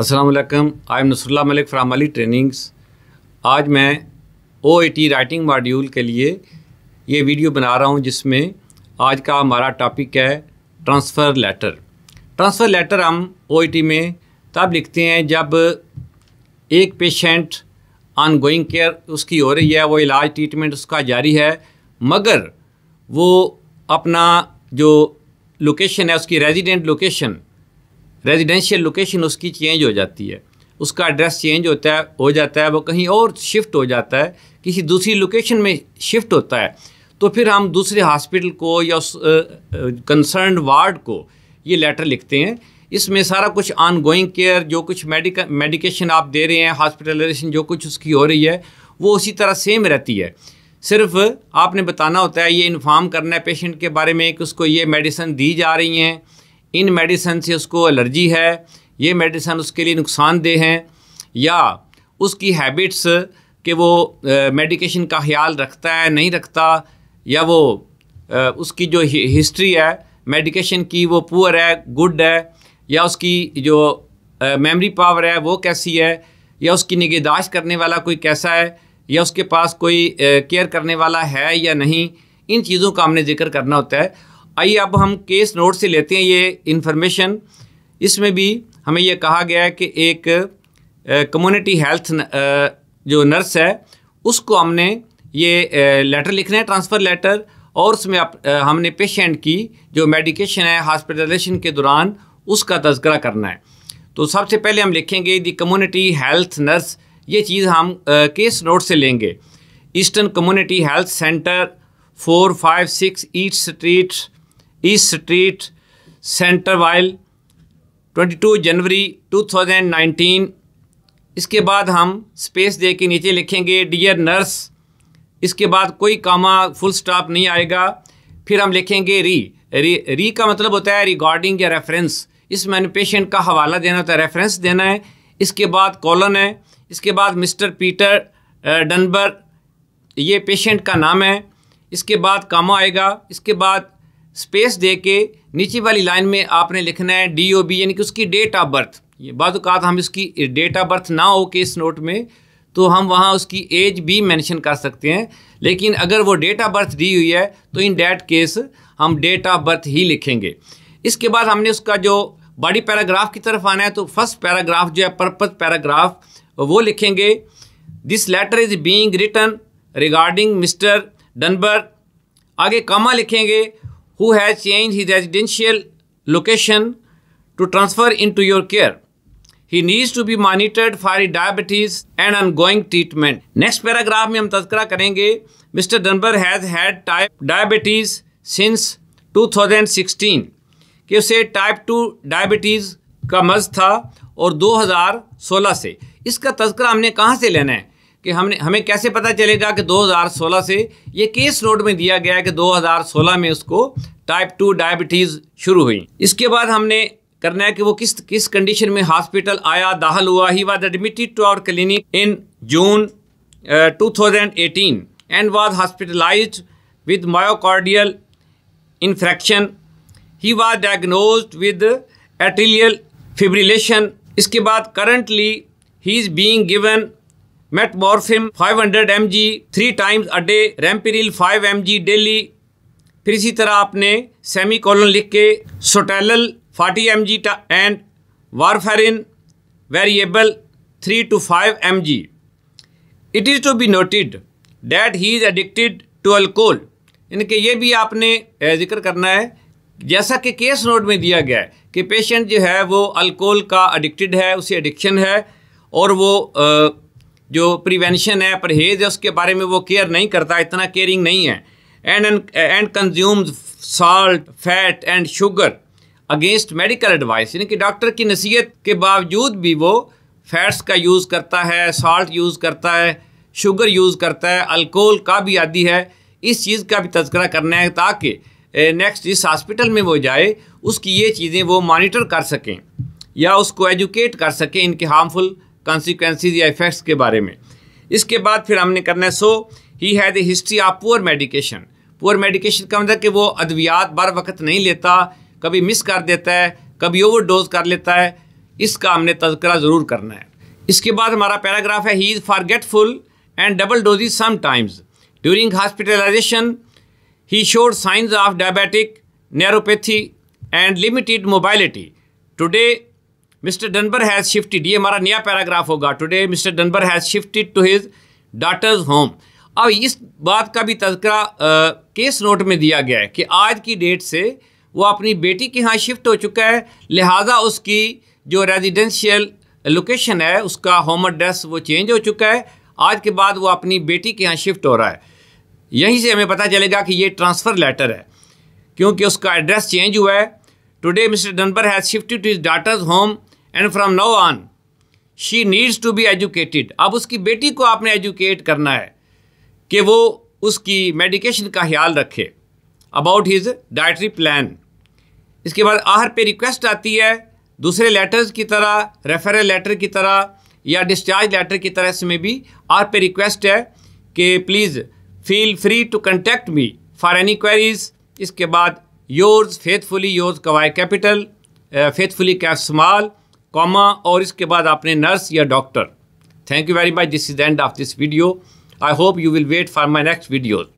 Aslam I am Nasrullah Malik from Ali trainings आज मैं ओ writing module के लिए ये वीडियो बना रहा हूँ जिसमें आज का हमारा टॉपिक है ट्रांसफ़र लेटर ट्रांसफ़र लेटर हम ओ में तब लिखते हैं जब एक पेशेंट ऑन गोइंग केयर उसकी हो रही है वो इलाज ट्रीटमेंट उसका जारी है मगर वो अपना जो लोकेशन है उसकी रेजिडेंट लोकेशन रेजिडेंशियल लोकेशन उसकी चेंज हो जाती है उसका एड्रेस चेंज होता है हो जाता है वो कहीं और शिफ्ट हो जाता है किसी दूसरी लोकेशन में शिफ्ट होता है तो फिर हम दूसरे हॉस्पिटल को या उस कंसर्न वार्ड को ये लेटर लिखते हैं इसमें सारा कुछ ऑन गोइंग केयर जो कुछ मेडिका मेडिकेशन आप दे रहे हैं हॉस्पिटलाइजेशन जो कुछ उसकी हो रही है वो उसी तरह सेम रहती है सिर्फ आपने बताना होता है ये इन्फॉर्म करना है पेशेंट के बारे में कि उसको ये मेडिसन दी जा रही हैं इन मेडिसन से उसको एलर्जी है ये मेडिसन उसके लिए नुकसानदेह हैं या उसकी हैबिट्स के वो मेडिकेशन का ख्याल रखता है नहीं रखता या वो उसकी जो हिस्ट्री है मेडिकेशन की वो पुअर है गुड है या उसकी जो मेमोरी पावर है वो कैसी है या उसकी निगहदाश्त करने वाला कोई कैसा है या उसके पास कोई केयर करने वाला है या नहीं इन चीज़ों का हमने जिक्र करना होता है आइए अब हम केस नोट से लेते हैं ये इन्फॉर्मेशन इसमें भी हमें यह कहा गया है कि एक कम्युनिटी हेल्थ जो नर्स है उसको हमने ये लेटर लिखना है ट्रांसफ़र लेटर और उसमें आप, हमने पेशेंट की जो मेडिकेशन है हॉस्पिटलाइजेशन के दौरान उसका तस्करा करना है तो सबसे पहले हम लिखेंगे दी कम्युनिटी हेल्थ नर्स ये चीज़ हम केस नोट से लेंगे eastern community health center four five six east streets east street center while 22 जनवरी 2019 इसके बाद हम स्पेस दे के नीचे लिखेंगे डियर नर्स इसके बाद कोई कामा फुल स्टॉप नहीं आएगा फिर हम लिखेंगे री री री का मतलब होता है रिगार्डिंग या रेफरेंस इस मैंने पेशेंट का हवाला देना होता है रेफरेंस देना है इसके बाद कॉलन है इसके बाद मिस्टर पीटर डनबर ये पेशेंट का नाम है इसके बाद कामा आएगा इसके बाद स्पेस दे के नीचे वाली लाइन में आपने लिखना है डी ओ बी यानी कि उसकी डेट ऑफ बर्थ ये बाज़ात हम इसकी डेट ऑफ बर्थ ना हो के इस नोट में तो हम वहाँ उसकी एज भी मेंशन कर सकते हैं लेकिन अगर वो डेट ऑफ बर्थ दी हुई है तो इन डैट केस हम डेट ऑफ बर्थ ही लिखेंगे इसके बाद हमने उसका जो बॉडी पैराग्राफ की तरफ आना है तो फर्स्ट पैराग्राफ जो है पर्पज पैराग्राफ वो लिखेंगे this letter is being return regarding mister Dunbar आगे कामा लिखेंगे who has changed his residential location to transfer into your care. He needs to be monitored for his diabetes and ongoing treatment. Next paragraph में हम तस्करा करेंगे mister Dunbar has had type diabetes since 2016 कि उसे type two diabetes का मर्ज था और 2016 से इसका तस्करा हमने कहाँ से लेना है कि हमने हमें कैसे पता चलेगा कि 2016 से ये केस नोट में दिया गया कि 2016 में उसको टाइप टू डायबिटीज़ शुरू हुई इसके बाद हमने करना है कि वो किस किस कंडीशन में हॉस्पिटल आया दाहल हुआ he was admitted to our clinic in June two thousand eighteen and was hospitalise with myocardial infarction he was diagnose with atrial fibrillation इसके बाद currently he is being given hundred 500 G three times a day ramipril M G daily फिर इसी तरह आपने semicolon लिख के sotalol sotalol M G and warfarin variable two five M G it is to be noted that he is addicted to alcohol. इनके ये भी आपने जिक्र करना है जैसा कि केस नोट में दिया गया है कि पेशेंट जो है वो अल्कोहल का एडिक्टेड है उसे एडिक्शन है और वो आ, जो प्रिवेंशन है परहेज है उसके बारे में वो केयर नहीं करता इतना केयरिंग नहीं है and and consume salt fat and sugar against medical advice यानी कि डॉक्टर की नसीहत के बावजूद भी वो फैट्स का यूज़ करता है साल्ट यूज़ करता है शुगर यूज़ करता है अल्कोहल का भी आदि है इस चीज़ का भी तस्करा करना है ताकि नेक्स्ट जिस हॉस्पिटल में वो जाए उसकी ये चीज़ें वो मॉनिटर कर सकें या उसको एजुकेट कर सकें इनके हार्मफुल कॉन्सिक्वेंसीज या इफेक्ट्स के बारे में इसके बाद फिर हमने करना है so he has a history of poor medication poor medication का मतलब कि वो अद्वियात बार वक्त नहीं लेता कभी मिस कर देता है कभी ओवर डोज कर लेता है इसका हमने तस्करा ज़रूर करना है इसके बाद हमारा पैराग्राफ है he is forgetful and double is sometimes during hospitalisation he showed signs of diabetic neuropathy and limited mobility today mister Dunbar has shifted ये हमारा नया पैराग्राफ होगा today mister Dunbar has shifted to his daughter's home अब इस बात का भी तस्करा केस नोट में दिया गया है कि आज की डेट से वो अपनी बेटी के यहाँ शिफ्ट हो चुका है लिहाजा उसकी जो रेजिडेंशियल लोकेशन है उसका होम एड्रेस वो चेंज हो चुका है आज के बाद वो अपनी बेटी के यहाँ शिफ्ट हो रहा है यहीं से हमें पता चलेगा कि ये ट्रांसफ़र लेटर है क्योंकि उसका एड्रेस चेंज हुआ है today mister Dunbar has shifted to his daughter's home and from now on she needs to be educated अब उसकी बेटी को आपने एजुकेट करना है कि वो उसकी मेडिकेशन का ख्याल रखे अबाउट हिज डाइटरी प्लान इसके बाद आहर पे रिक्वेस्ट आती है दूसरे लेटर्स की तरह रेफरल लेटर की तरह या डिस्चार्ज लेटर की तरह इसमें भी आहर पे रिक्वेस्ट है कि please feel free to contact me for any queries इसके बाद yours faithfully yours Y capital faithfully F small comma और इसके बाद आपने नर्स या doctor thank you very much this is the end of this video I hope you will wait for my next videos